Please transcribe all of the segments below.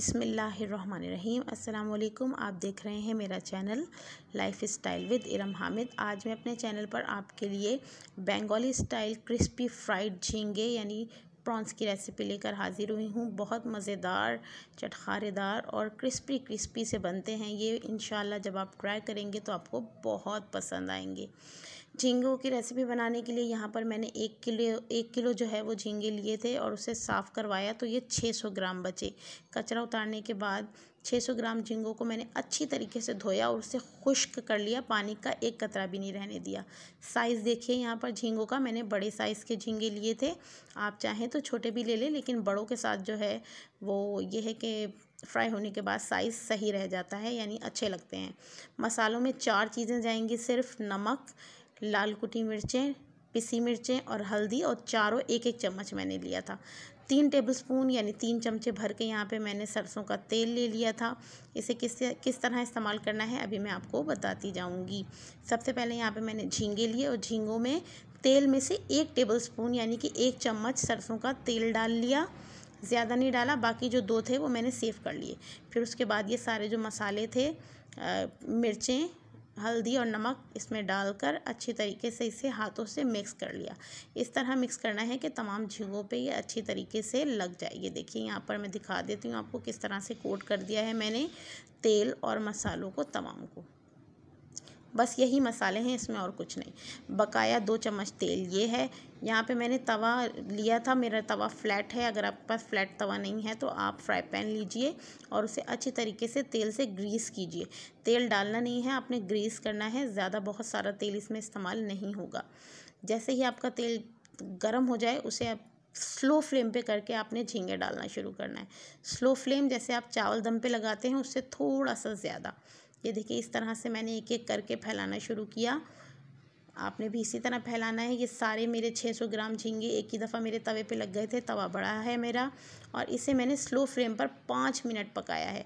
बिसमीम् अल्लाम आप देख रहे हैं मेरा channel lifestyle with Iram Hamid आज मैं अपने चैनल पर आपके लिए बंगाली स्टाइल क्रिस्पी फ्राइड झींगे यानी प्रॉन्स की रेसिपी लेकर हाज़िर हुई हूँ बहुत मज़ेदार चटखारेदार और क्रिस्पी क्रिस्पी से बनते हैं ये इन जब आप ट्राई करेंगे तो आपको बहुत पसंद आएंगे झींगों की रेसिपी बनाने के लिए यहाँ पर मैंने एक किलो एक किलो जो है वो झींगे लिए थे और उसे साफ़ करवाया तो ये 600 ग्राम बचे कचरा उतारने के बाद 600 ग्राम झींगों को मैंने अच्छी तरीके से धोया और उसे खुश्क कर लिया पानी का एक कतरा भी नहीं रहने दिया साइज़ देखिए यहाँ पर झींगों का मैंने बड़े साइज़ के झींगे लिए थे आप चाहें तो छोटे भी ले लें लेकिन बड़ों के साथ जो है वो ये है कि फ्राई होने के बाद साइज़ सही रह जाता है यानी अच्छे लगते हैं मसालों में चार चीज़ें जाएंगी सिर्फ नमक लाल कुटी मिर्चें पिसी मिर्चें और हल्दी और चारों एक एक चम्मच मैंने लिया था तीन टेबलस्पून यानी तीन चमचे भर के यहाँ पे मैंने सरसों का तेल ले लिया था इसे किस किस तरह इस्तेमाल करना है अभी मैं आपको बताती जाऊँगी सबसे पहले यहाँ पे मैंने झींगे लिए और झींगों में तेल में से एक टेबलस्पून यानी कि एक चम्मच सरसों का तेल डाल लिया ज़्यादा नहीं डाला बाकी जो दो थे वो मैंने सेव कर लिए फिर उसके बाद ये सारे जो मसाले थे आ, मिर्चें हल्दी और नमक इसमें डालकर अच्छी तरीके से इसे हाथों से मिक्स कर लिया इस तरह मिक्स करना है कि तमाम झींगों पे ये अच्छी तरीके से लग जाए ये देखिए यहाँ पर मैं दिखा देती हूँ आपको किस तरह से कोट कर दिया है मैंने तेल और मसालों को तमाम को बस यही मसाले हैं इसमें और कुछ नहीं बकाया दो चम्मच तेल ये है यहाँ पे मैंने तवा लिया था मेरा तवा फ्लैट है अगर आपके पास फ्लैट तवा नहीं है तो आप फ्राई पैन लीजिए और उसे अच्छी तरीके से तेल से ग्रीस कीजिए तेल डालना नहीं है आपने ग्रीस करना है ज़्यादा बहुत सारा तेल इसमें इस्तेमाल नहीं होगा जैसे ही आपका तेल गर्म हो जाए उसे आप स्लो फ्लेम पे करके आपने झींगे डालना शुरू करना है स्लो फ्लेम जैसे आप चावल दम पे लगाते हैं उससे थोड़ा सा ज़्यादा ये देखिए इस तरह से मैंने एक एक करके फैलाना शुरू किया आपने भी इसी तरह फैलाना है ये सारे मेरे 600 ग्राम झींगे एक ही दफ़ा मेरे तवे पे लग गए थे तवा बड़ा है मेरा और इसे मैंने स्लो फ्लेम पर पाँच मिनट पकाया है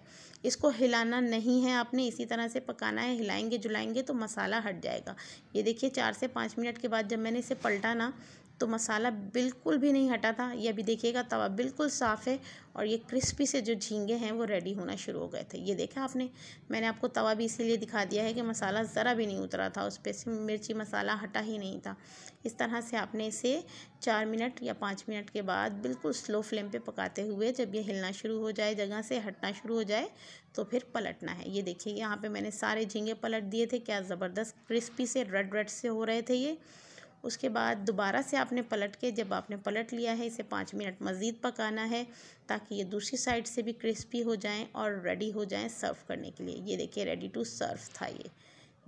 इसको हिलाना नहीं है आपने इसी तरह से पकाना है हिलाएंगे जुलाएंगे तो मसाला हट जाएगा ये देखिए चार से पाँच मिनट के बाद जब मैंने इसे पलटा ना तो मसाला बिल्कुल भी नहीं हटा था ये अभी देखिएगा तवा बिल्कुल साफ़ है और ये क्रिस्पी से जो झींगे हैं वो रेडी होना शुरू हो गए थे ये देखा आपने मैंने आपको तवा भी इसीलिए दिखा दिया है कि मसाला ज़रा भी नहीं उतरा था उस पर से मिर्ची मसाला हटा ही नहीं था इस तरह से आपने इसे चार मिनट या पाँच मिनट के बाद बिल्कुल स्लो फ्लेम पर पकाते हुए जब ये हिलना शुरू हो जाए जगह से हटना शुरू हो जाए तो फिर पलटना है ये देखिए यहाँ पर मैंने सारे झींगे पलट दिए थे क्या ज़बरदस्त क्रिस्पी से रेड रेड से हो रहे थे ये उसके बाद दोबारा से आपने पलट के जब आपने पलट लिया है इसे पाँच मिनट मज़ीद पकाना है ताकि ये दूसरी साइड से भी क्रिस्पी हो जाएँ और रेडी हो जाए सर्व करने के लिए ये देखिए रेडी टू सर्व था ये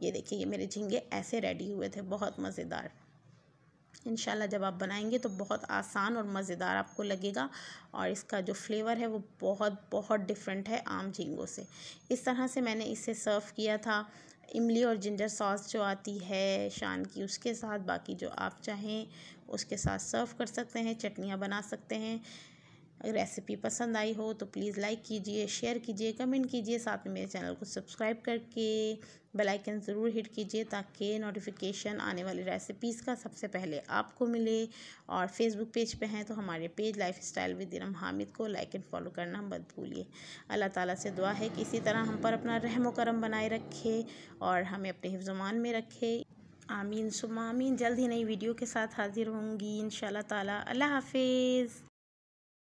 ये देखिए ये मेरे झींगे ऐसे रेडी हुए थे बहुत मज़ेदार इन जब आप बनाएंगे तो बहुत आसान और मज़ेदार आपको लगेगा और इसका जो फ्लेवर है वो बहुत बहुत डिफरेंट है आम झींगों से इस तरह से मैंने इसे सर्व किया था इमली और जिंजर सॉस जो आती है शान की उसके साथ बाकी जो आप चाहें उसके साथ सर्व कर सकते हैं चटनियाँ बना सकते हैं अगर रेसिपी पसंद आई हो तो प्लीज़ लाइक कीजिए शेयर कीजिए कमेंट कीजिए साथ में मेरे चैनल को सब्सक्राइब करके बेल आइकन ज़रूर हिट कीजिए ताकि नोटिफिकेशन आने वाली रेसिपीज़ का सबसे पहले आपको मिले और फेसबुक पेज पे हैं तो हमारे page lifestyle with Inam Hamid को लाइक एंड फॉलो करना मत भूलिए अल्लाह ताला से दुआ है कि इसी तरह हम पर अपना रहम करम बनाए रखे और हमें अपने हिफ्जमान में रखे आमीन आमीन जल्द ही नई वीडियो के साथ हाज़िर होंगी इन ताला अल्लाह हाफिज़